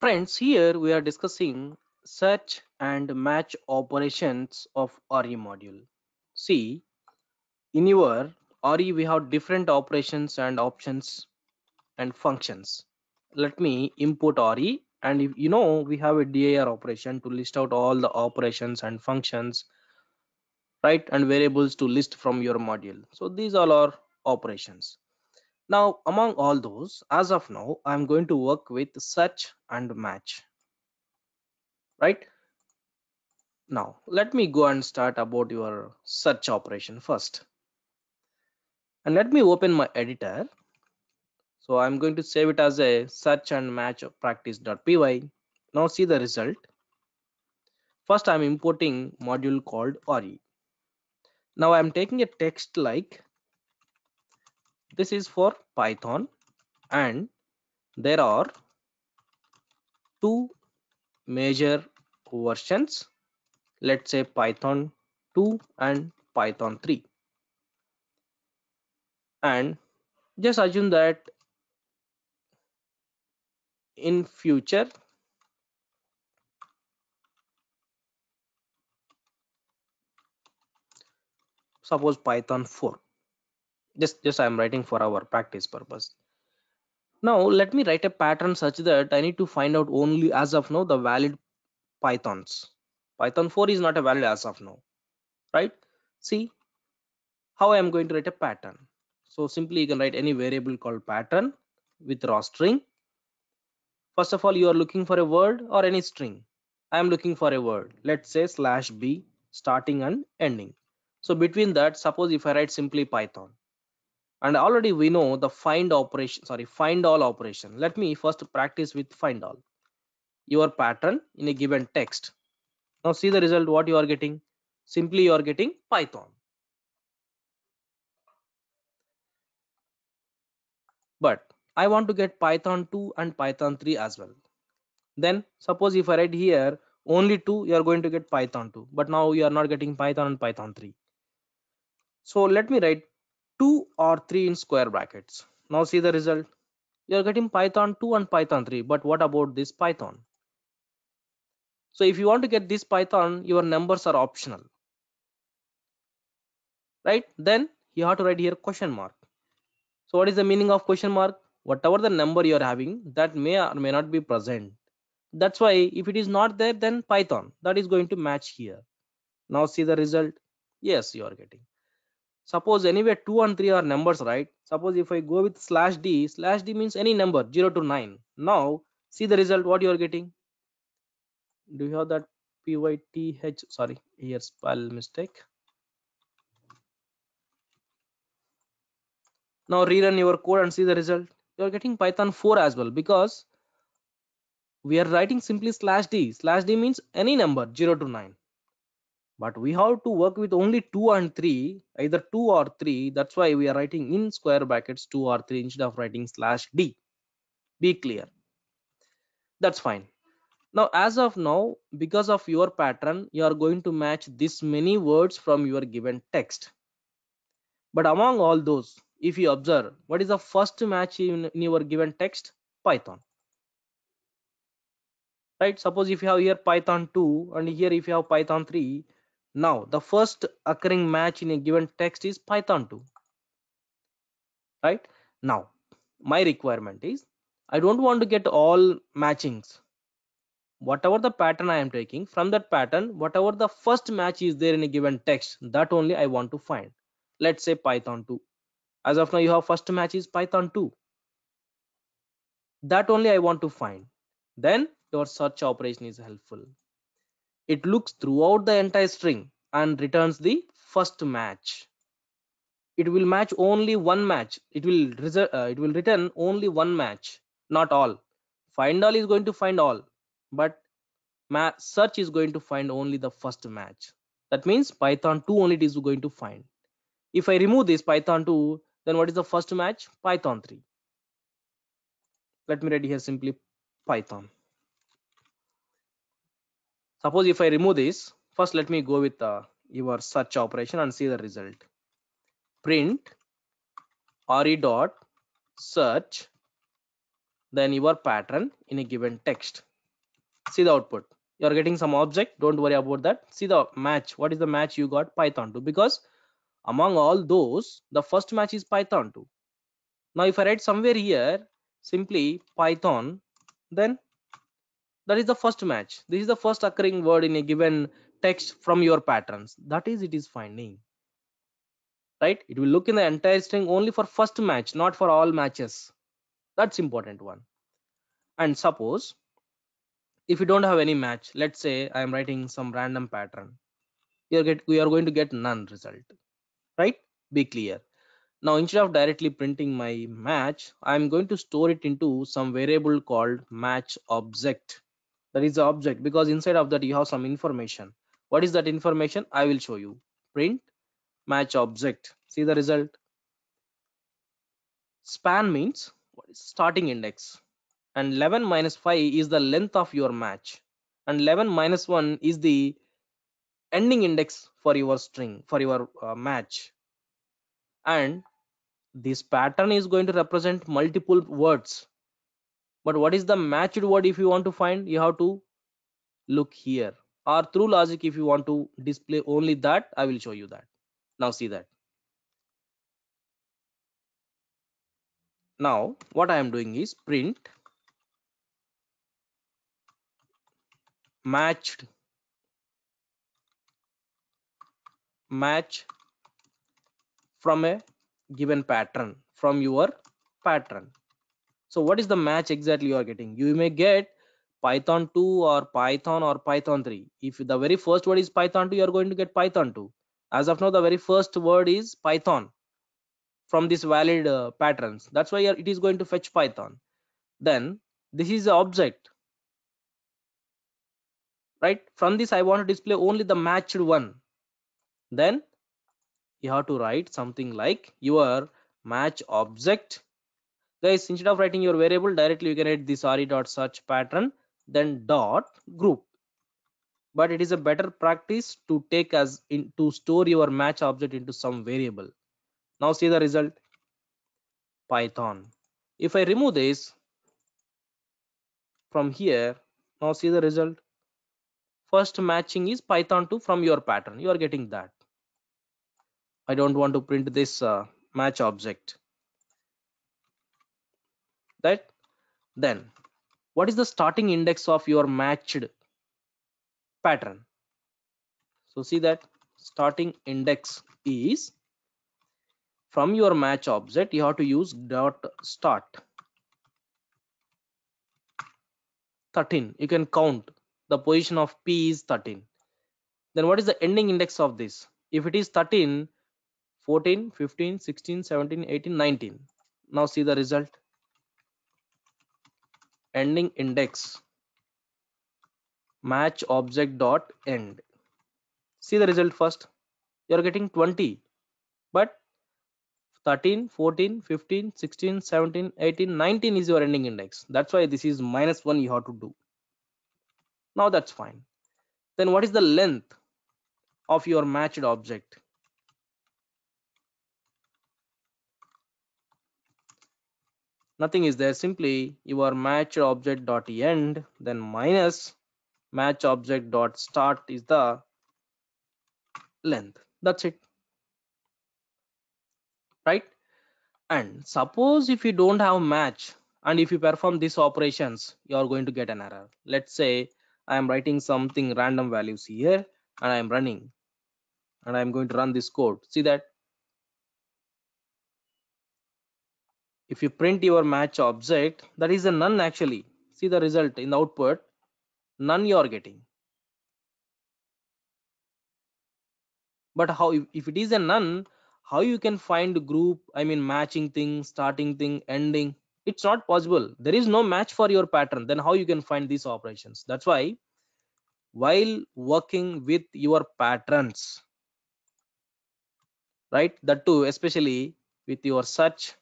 Friends, here we are discussing search and match operations of RE module. See, in your RE we have different operations and options and functions. Let me import RE and if you know we have a DAR operation to list out all the operations and functions right and variables to list from your module. So these all are operations. Now, among all those, as of now, I'm going to work with search and match. Right? Now, let me go and start about your search operation first. And let me open my editor. So I'm going to save it as a search and match practice.py. Now see the result. First, I'm importing module called Ori. Now I'm taking a text like this is for python and there are two major versions let's say python 2 and python 3 and just assume that in future suppose python 4 just just i'm writing for our practice purpose now let me write a pattern such that i need to find out only as of now the valid pythons python 4 is not a valid as of now right see how i am going to write a pattern so simply you can write any variable called pattern with raw string first of all you are looking for a word or any string i am looking for a word let's say slash b starting and ending so between that suppose if i write simply python and already we know the find operation sorry find all operation let me first practice with find all your pattern in a given text now see the result what you are getting simply you are getting python but i want to get python 2 and python 3 as well then suppose if i write here only 2 you are going to get python 2 but now you are not getting python and python 3 so let me write 2 or 3 in square brackets now see the result you are getting python 2 and python 3 but what about this python so if you want to get this python your numbers are optional right then you have to write here question mark so what is the meaning of question mark whatever the number you are having that may or may not be present that's why if it is not there then python that is going to match here now see the result yes you are getting suppose anywhere 2 and 3 are numbers right suppose if i go with slash d slash d means any number 0 to 9 now see the result what you are getting do you have that pyth sorry here spell mistake now rerun your code and see the result you are getting python 4 as well because we are writing simply slash d slash d means any number 0 to 9 but we have to work with only 2 and 3 either 2 or 3 that's why we are writing in square brackets 2 or 3 instead of writing slash d be clear that's fine now as of now because of your pattern you are going to match this many words from your given text but among all those if you observe what is the first match in, your given text python right suppose if you have here python 2 and here if you have python 3 now, the first occurring match in a given text is Python 2. Right? Now, my requirement is I don't want to get all matchings. Whatever the pattern I am taking, from that pattern, whatever the first match is there in a given text, that only I want to find. Let's say Python 2. As of now, you have first match is Python 2. That only I want to find. Then your search operation is helpful it looks throughout the entire string and returns the first match it will match only one match it will uh, it will return only one match not all find all is going to find all but search is going to find only the first match that means python 2 only it is going to find if i remove this python 2 then what is the first match python 3 let me write here simply python suppose if i remove this first let me go with uh, your search operation and see the result print re dot search then your pattern in a given text see the output you are getting some object don't worry about that see the match what is the match you got python 2 because among all those the first match is python 2 now if i write somewhere here simply python then that is the first match this is the first occurring word in a given text from your patterns that is it is finding right it will look in the entire string only for first match not for all matches that's important one and suppose if you don't have any match let's say i am writing some random pattern you get we are going to get none result right be clear now instead of directly printing my match i'm going to store it into some variable called match object that is the object because inside of that you have some information what is that information i will show you print match object see the result span means starting index and 11 minus 5 is the length of your match and 11 minus 1 is the ending index for your string for your uh, match and this pattern is going to represent multiple words but what is the matched word if you want to find you have to look here or through logic if you want to display only that i will show you that now see that now what i am doing is print matched match from a given pattern from your pattern so what is the match exactly you are getting you may get python 2 or python or python 3 if the very first word is python 2 you are going to get python 2 as of now the very first word is python from this valid uh, patterns that's why it is going to fetch python then this is the object right from this i want to display only the matched one then you have to write something like your match object guys instead of writing your variable directly you can write this re dot search pattern then dot group but it is a better practice to take as in to store your match object into some variable now see the result python if i remove this from here now see the result first matching is python 2 from your pattern you are getting that i don't want to print this uh, match object right then what is the starting index of your matched pattern so see that starting index is from your match object you have to use dot start 13 you can count the position of p is 13 then what is the ending index of this if it is 13 14 15 16 17 18 19 now see the result ending index match object dot end see the result first you're getting 20 but 13 14 15 16 17 18 19 is your ending index that's why this is minus one you have to do now that's fine then what is the length of your matched object nothing is there simply you are match object dot end then minus match object dot start is the length that's it right and suppose if you don't have match and if you perform these operations you are going to get an error let's say i am writing something random values here and i am running and i am going to run this code see that if you print your match object that is a none actually see the result in the output none you are getting but how if, it is a none how you can find group i mean matching thing starting thing ending it's not possible there is no match for your pattern then how you can find these operations that's why while working with your patterns right that too especially with your search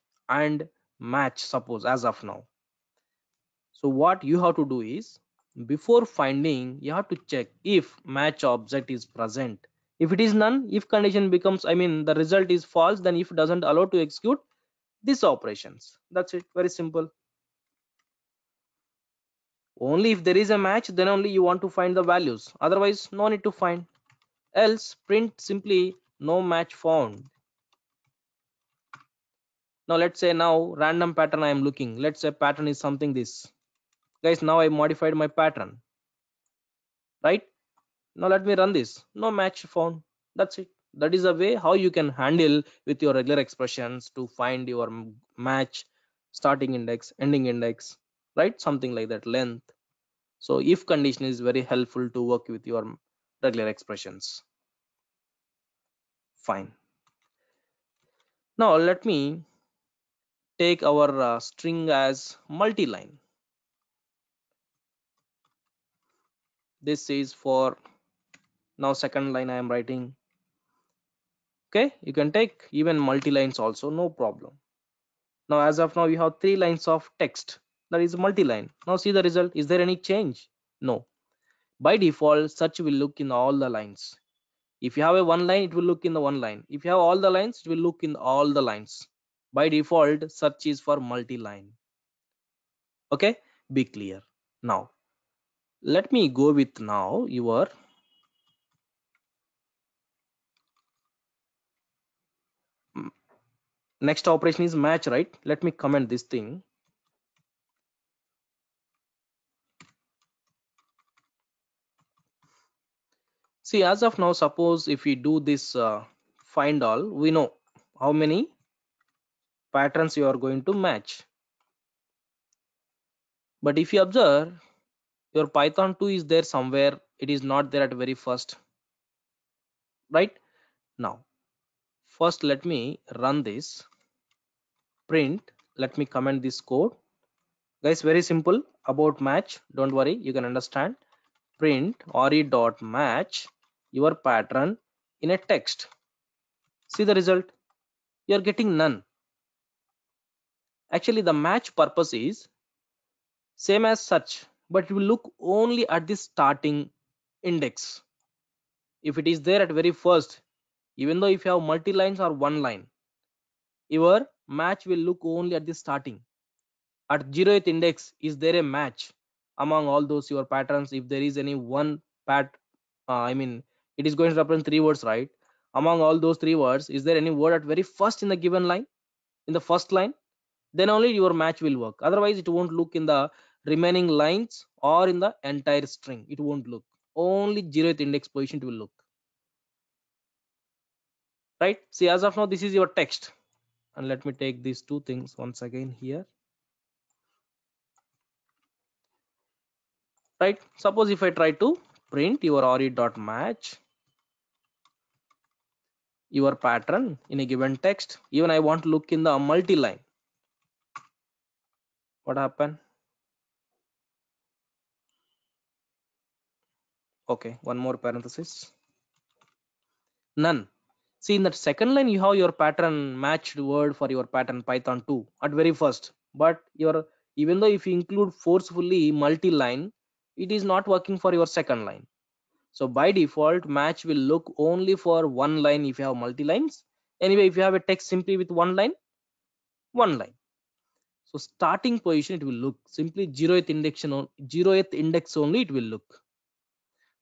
and match suppose as of now so what you have to do is before finding you have to check if match object is present if it is none if condition becomes i mean the result is false then if doesn't allow to execute these operations that's it very simple only if there is a match then only you want to find the values otherwise no need to find else print simply no match found now let's say now random pattern i am looking let's say pattern is something this guys now i modified my pattern right now let me run this no match found that's it that is a way how you can handle with your regular expressions to find your match starting index ending index right something like that length so if condition is very helpful to work with your regular expressions fine now let me take our uh, string as multi-line this is for now second line I am writing okay you can take even multi-lines also no problem now as of now you have three lines of text that is multi-line now see the result is there any change no by default such will look in all the lines if you have a one line it will look in the one line if you have all the lines it will look in all the lines by default search is for multi-line okay be clear now let me go with now your next operation is match right let me comment this thing see as of now suppose if we do this uh, find all we know how many patterns you are going to match but if you observe your python 2 is there somewhere it is not there at very first right now first let me run this print let me comment this code guys very simple about match don't worry you can understand print re dot match your pattern in a text see the result you're getting none actually the match purpose is same as such but you look only at the starting index if it is there at very first even though if you have multi lines or one line your match will look only at the starting at zeroth index is there a match among all those your patterns if there is any one pat uh, i mean it is going to represent three words right among all those three words is there any word at very first in the given line in the first line then only your match will work otherwise it won't look in the remaining lines or in the entire string it won't look only zeroth index position it will look right see as of now this is your text and let me take these two things once again here right suppose if i try to print your re dot match your pattern in a given text even i want to look in the multi line what happened okay one more parenthesis none see in that second line you have your pattern matched word for your pattern python 2 at very first but your even though if you include forcefully multi-line it is not working for your second line so by default match will look only for one line if you have multi lines anyway if you have a text simply with one line one line so starting position it will look simply zeroth index on zeroth index only it will look.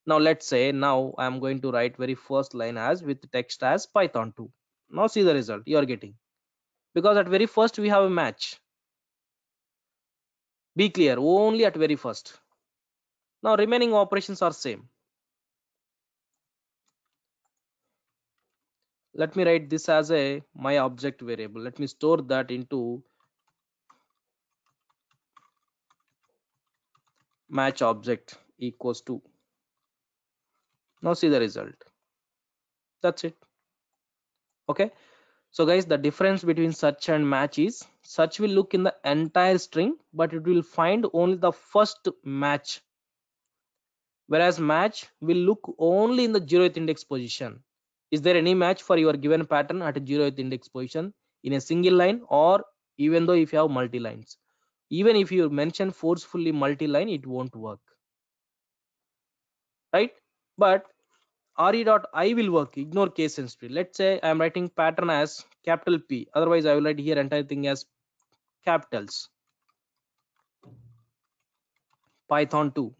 Now let's say now I am going to write very first line as with text as Python 2. Now see the result you are getting because at very first we have a match. Be clear only at very first. Now remaining operations are same. Let me write this as a my object variable. Let me store that into match object equals to now see the result that's it okay so guys the difference between search and match is search will look in the entire string but it will find only the first match whereas match will look only in the zeroth index position is there any match for your given pattern at a zeroth index position in a single line or even though if you have multi lines even if you mention forcefully multi-line it won't work right but re.i will work ignore case sensitivity. let's say i am writing pattern as capital p otherwise i will write here entire thing as capitals python 2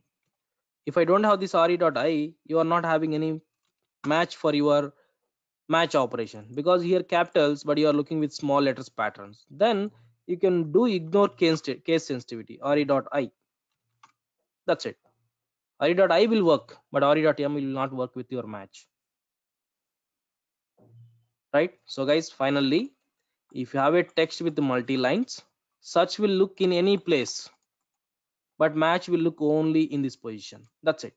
if i don't have this re.i you are not having any match for your match operation because here capitals but you are looking with small letters patterns then you can do ignore case, case sensitivity re.i that's it re.i will work but re.m will not work with your match right so guys finally if you have a text with multi lines search will look in any place but match will look only in this position that's it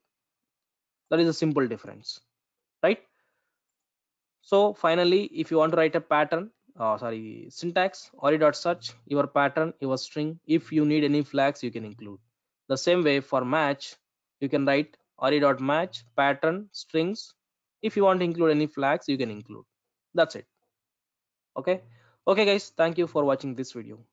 that is a simple difference right so finally if you want to write a pattern uh, sorry syntax ori dot search your pattern your string if you need any flags you can include the same way for match you can write ori dot match pattern strings if you want to include any flags you can include that's it okay okay guys thank you for watching this video